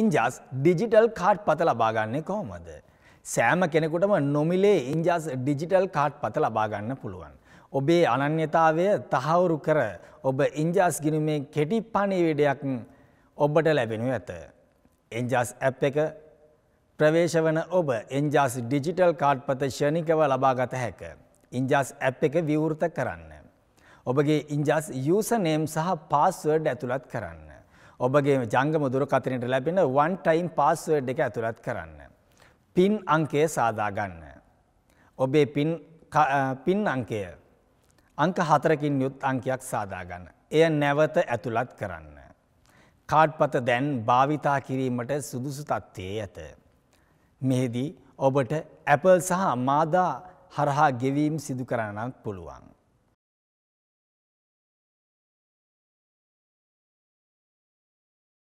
ඉන්ජස් digital card පත ලබාගන්නේ කොහොමද. සෑම කෙනෙකුටම නොමිලේ ඉන්ජස් ඩිජිටල් කාඩ් පත ලබාගන්න පුළුවන්. ඔබේ අනන්‍යතාවය තහවුරු කර ඔබ ඉන්ජස් ගිනුමේ කෙටි පණිවිඩයක් ඔබට ලැබෙනු ඇත. එන්ජස් ඇප් එක ප්‍රවේශ වන ඔබ එන්ජස් ඩිජිටල් කාඩ්පත ෂණිකව ලබාගත හැක. ඉන්ජස් ඇප් එක විවෘත කරන්න. ඔබගේ ඉන්ජස් යුසනේම් සහ පාස්වර්ඩ් ඇතුළත් කරන්න. ඔබගේ ජංගම දුරකතනට ලැබෙන වන් ටයිම් පාස්වර්ඩ් එක ඇතුළත් කරන්න. පින් අංකය සාදාගන්න. ඔබේ පින් අංකය අංක හතරකින් යුත් අංකයක් සාදාගන්න. එය නැවත ඇතුළත් කරන්න. කාඩ්පත දැන් භාවිතා කිරීමට සුදුසු තත්ත්වයේ ඇත. මෙහිදී ඔබට ඇපල් සහ මාදා හරහා ගෙවීම් සිදු කරන්නත් පුළුවන්.